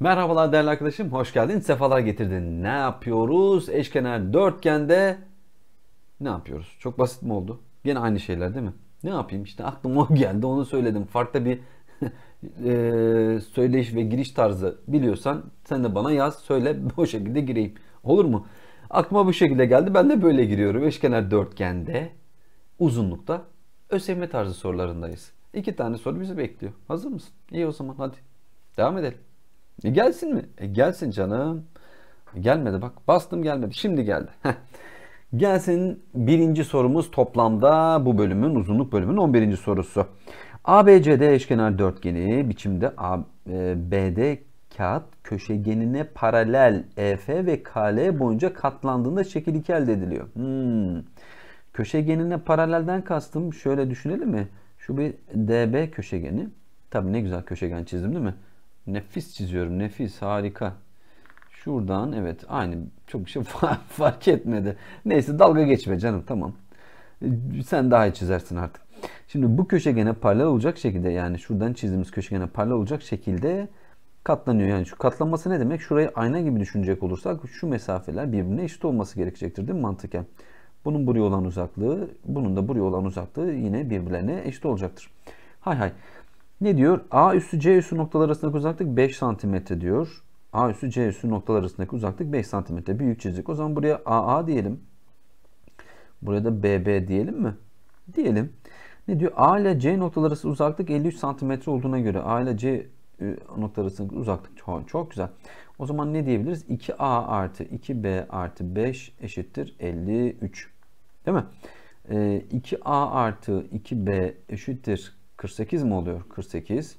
Merhabalar değerli arkadaşım, hoş geldin, sefalar getirdin. Ne yapıyoruz? Eşkenar dörtgende ne yapıyoruz? Çok basit mi oldu? Yine aynı şeyler değil mi? Ne yapayım işte aklıma o geldi onu söyledim. Farklı bir e, söyleyiş ve giriş tarzı biliyorsan sen de bana yaz söyle o şekilde gireyim. Olur mu? Aklıma bu şekilde geldi ben de böyle giriyorum. Eşkenar dörtgende uzunlukta ÖSYM tarzı sorularındayız. İki tane soru bizi bekliyor. Hazır mısın? İyi o zaman hadi. Devam edelim. E gelsin mi? E gelsin canım. E, gelmedi bak. Bastım gelmedi. Şimdi geldi. Gelsin birinci sorumuz toplamda bu bölümün uzunluk bölümünün 11. sorusu. ABCD eşkenar dörtgeni biçimde A, e, BD kağıt köşegenine paralel EF ve KL boyunca katlandığında şekil 2 elde ediliyor. Hmm. Köşegenine paralelden kastım şöyle düşünelim mi? Şu bir DB köşegeni. Tabii ne güzel köşegen çizdim değil mi? Nefis çiziyorum. Nefis. Harika. Şuradan evet aynı çok bir şey fark etmedi. Neyse dalga geçme canım tamam. E, sen daha iyi çizersin artık. Şimdi bu köşegene paralel olacak şekilde yani şuradan çizdiğimiz köşegene paralel olacak şekilde katlanıyor. Yani şu katlanması ne demek? Şurayı ayna gibi düşünecek olursak şu mesafeler birbirine eşit olması gerekecektir değil mi mantıken? Bunun buraya olan uzaklığı, bunun da buraya olan uzaklığı yine birbirlerine eşit olacaktır. Hay hay. Ne diyor? A üssü C üssü noktalar arasındaki uzaklık 5 cm diyor. A üssü C üssü noktalar arasındaki uzaklık 5 cm. Büyük çizik. O zaman buraya AA diyelim. Buraya da BB diyelim mi? Diyelim. Ne diyor? A ile C noktalar arası uzaklık 53 cm olduğuna göre A ile C e, noktalar arasındaki uzaklık çok, çok güzel. O zaman ne diyebiliriz? 2A artı 2B artı 5 eşittir 53. Değil mi? 2A e, artı 2B eşittir 48 mi oluyor? 48.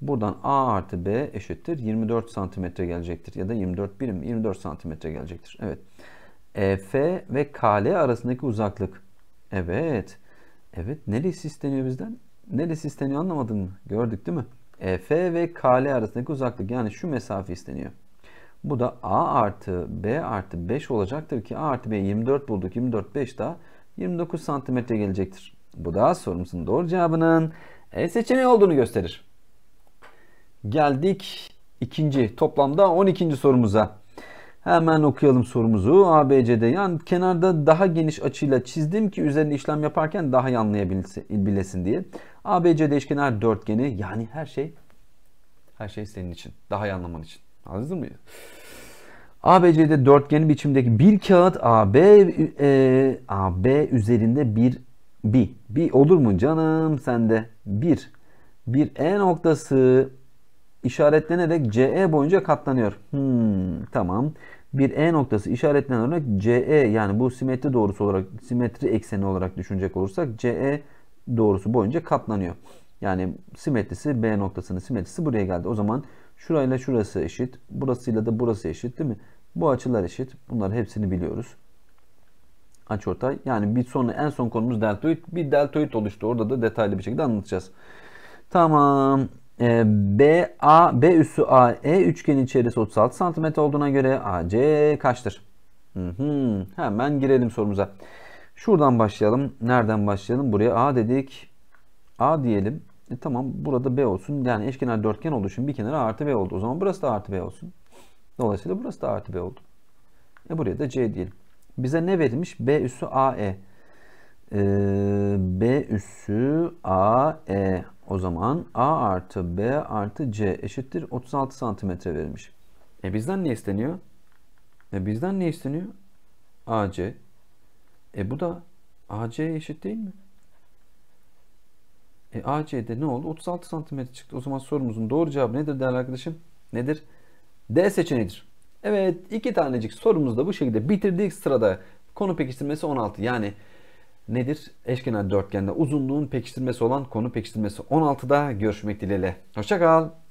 Buradan A artı B eşittir. 24 santimetre gelecektir. Ya da 24 birim 24 santimetre gelecektir. Evet. EF ve KL arasındaki uzaklık. Evet. Evet. Neresi isteniyor bizden? Neresi isteniyor anlamadın mı? Gördük değil mi? EF ve KL arasındaki uzaklık. Yani şu mesafe isteniyor. Bu da A artı B artı 5 olacaktır ki A artı B 24 bulduk. 24 5 daha 29 santimetre gelecektir. Bu da sorumuzun doğru cevabının E seçeneği olduğunu gösterir. Geldik ikinci toplamda 12. sorumuza. Hemen okuyalım sorumuzu. ABC'de Yani kenarda daha geniş açıyla çizdim ki üzerinde işlem yaparken daha iyi anlayabilesin diye. ABC'de eşkenar dörtgeni yani her şey her şey senin için. Daha iyi anlaman için. Anladın mı? ABC'de dörtgeni biçimdeki bir kağıt AB e, AB üzerinde bir bir. Bir olur mu canım sende? Bir. Bir E noktası işaretlenerek CE boyunca katlanıyor. Hmm, tamam. Bir E noktası işaretlenerek CE yani bu simetri doğrusu olarak simetri ekseni olarak düşünecek olursak CE doğrusu boyunca katlanıyor. Yani simetrisi B noktasının simetrisi buraya geldi. O zaman şurayla şurası eşit. Burasıyla da burası eşit değil mi? Bu açılar eşit. Bunları hepsini biliyoruz açıortay. Yani bir sonu en son konumuz deltoid. Bir deltoid oluştu. Orada da detaylı bir şekilde anlatacağız. Tamam. E, B, A, B üssü A, E üçgen içerisi 36 cm olduğuna göre AC kaçtır? Hı hı. Hemen girelim sorumuza. Şuradan başlayalım. Nereden başlayalım? Buraya A dedik. A diyelim. E, tamam burada B olsun. Yani eşkenar dörtgen oluşun. Bir kenara artı B oldu. O zaman burası da artı B olsun. Dolayısıyla burası da artı B oldu. E buraya da C diyelim. Bize ne verilmiş? B üssü AE. Ee, B üssü AE. O zaman A artı B artı C eşittir 36 santimetre verilmiş. E bizden ne isteniyor? E bizden ne isteniyor? AC. E bu da AC eşit değil mi? E AC'de ne oldu? 36 santimetre çıktı. O zaman sorumuzun doğru cevabı nedir değerli arkadaşım? Nedir? D seçeneğidir. Evet iki tanecik sorumuzu da bu şekilde bitirdik. Sırada konu pekiştirmesi 16 yani nedir? Eşkenar dörtgende uzunluğun pekiştirmesi olan konu pekiştirmesi 16'da görüşmek dileğiyle. Hoşçakal.